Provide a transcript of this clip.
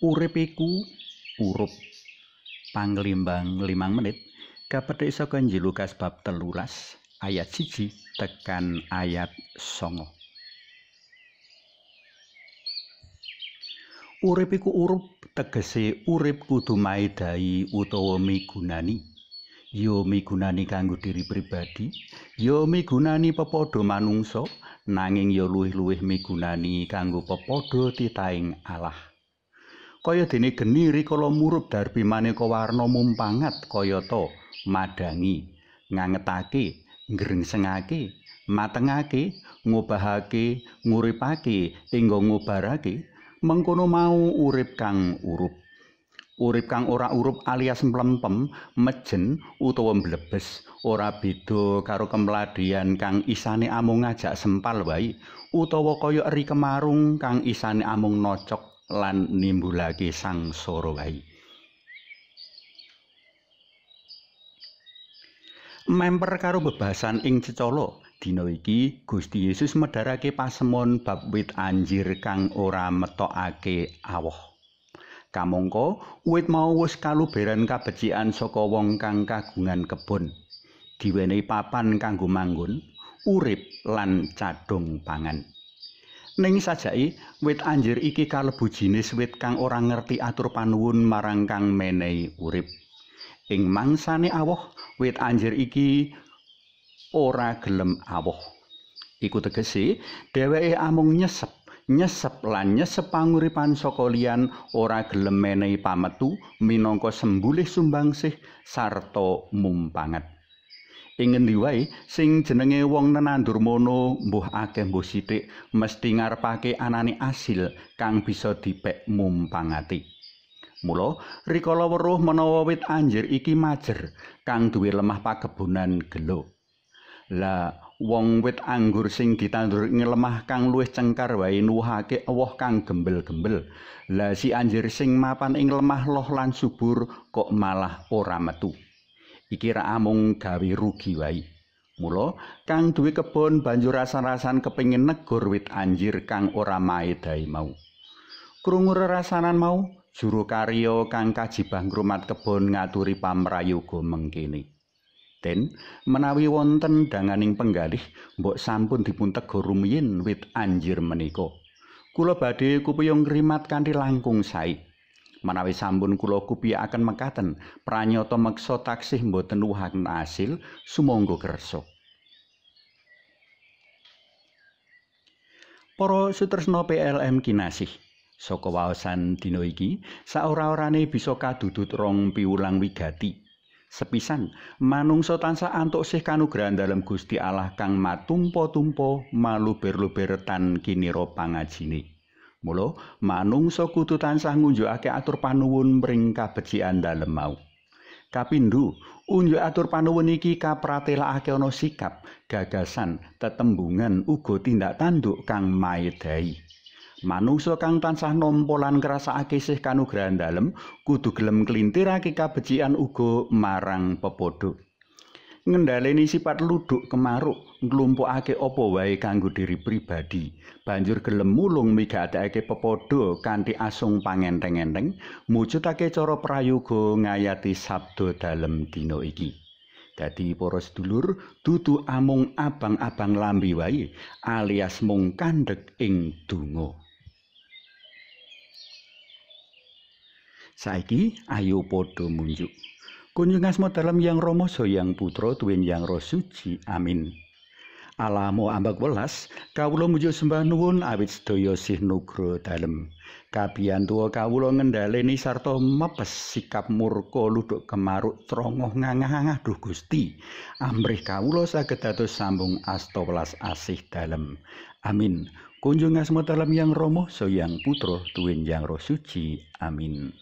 urip urup panglimbang 5 menit kapethe isa kanji Lukas bab 13 ayat 1 tekan ayat 9 urip urup tegese urip kudu maedahi utawa migunani yo migunani kanggo diri pribadi yo migunani pepodo manungsa nanging yo luwih-luwih migunani kanggo pepodo titahing Allah kaya dene geni rikala murup darbi maneka warna mumpangat kaya madangi ngangetake ngrengsengake matengake ngobahake nguripake tinggo ngobarake mengkono mau urip kang urup urip kang ora urup alias mlempem mejen utawa mblebes ora beda karo kemladian kang isane amung ajak sempal wai utawa kaya eri kemarung kang isane amung nocok lan nimbulake sangsara wae. Member karo bebasan ing cecolo, dina iki Gusti Yesus medharake pasemon bab wit anjir kang ora metokake awoh. Kamangka wit mau wis kaluberan kabecikan saka wong kang kagungan kebon. Diwenehi papan kanggo manggon, urip lan cadhong pangan. Ning sajaki wit anjir iki kalebu jinis wit kang ora ngerti atur panuwun marang kang menehi urip. Ing mangsane awoh, wit anjir iki ora gelem awoh. Iku tegese dheweke amung nyesep, nyesep lan nyesep panguripan saka liyan ora gelem menehi pametu minangka sembulih sumbangsih sarta mumpanget. ing ngendi wae sing jenenge wong nenandur mono mbuh akeh mbuh sithik mesti ngarepake anane asil kang bisa dipek mumpangati mulo rikala weruh menawa wit anjir iki majer kang duwe lemah pagebunan gelo lah wong wit anggur sing ditandur ing lemah kang luwih cengkar wae nuhake ewoh kang gembel-gembel lah si anjir sing mapan ing lemah loh lan subur kok malah ora metu iki ra amung gawe rugi wae. Mula kang duwe kebon banjur rasa-rasan kepengin negor wit anjir kang ora maedai mau. Krungu rasanan mau, juru karya kang kajibah ngrumat kebon ngaturi pamrayoga mengkene. Ten, menawi wonten danganing penggalih mbok sampun dipun tegur rumiyin wit anjir menika. Kula badhe kupiyung ngrimat kanthi langkung sae. Manawi sampun kula kupiyaken mekaten, pranyata meksa taksih mboten luhaken asil sumangga kersa. poro sutresna PLM kinasih, soko waosan dina iki, saora-orane bisa kadudut rong piwulang wigati. Sepisan, manungsa tansah antuk sih kanugrahan dalam Gusti Allah kang matumpo-tumpo maluber-luber tan kinira pangajine. Mula manungsa kudu tansah ngunjukake atur panuwun mring kabecikan dalem mau. Kapindhu, unjuk atur panuwun iki kapratelakake ana sikap, gagasan, tetembungan uga tindak tanduk kang maedhai. Manungsa kang tansah nampa lan ngrasakake sih kanugrahan dalem kudu gelem klintirake kabecikan uga marang pepodho. ngendhaleni sifat luduk kemaruk nglumpukake apa wae kanggo diri pribadi banjur gelem mulung migatekake pepodo kanthi asung pangenteng-enteng mujudake cara prayoga ngayati sabdo dalem dina iki dadi para sedulur dudu amung abang-abang lambi wae alias mung kandhek ing donga saiki ayo padha munjuk Kunjungasmo dalam yang romo so yang putro tuwin yang rosuci amin. Alamo ambak welas, kawulo mujo sembah nuwun awit sedaya sih nugro dalem. Kabian tua kawulo ngendaleni sarto mepes sikap murko luduk kemaruk trongoh ngangah-ngangah duh gusti. Amrih kawulo sagedato sambung asto welas asih dalem. Amin. Kunjung asmo dalam yang romo so yang putro tuwin yang rosuci amin.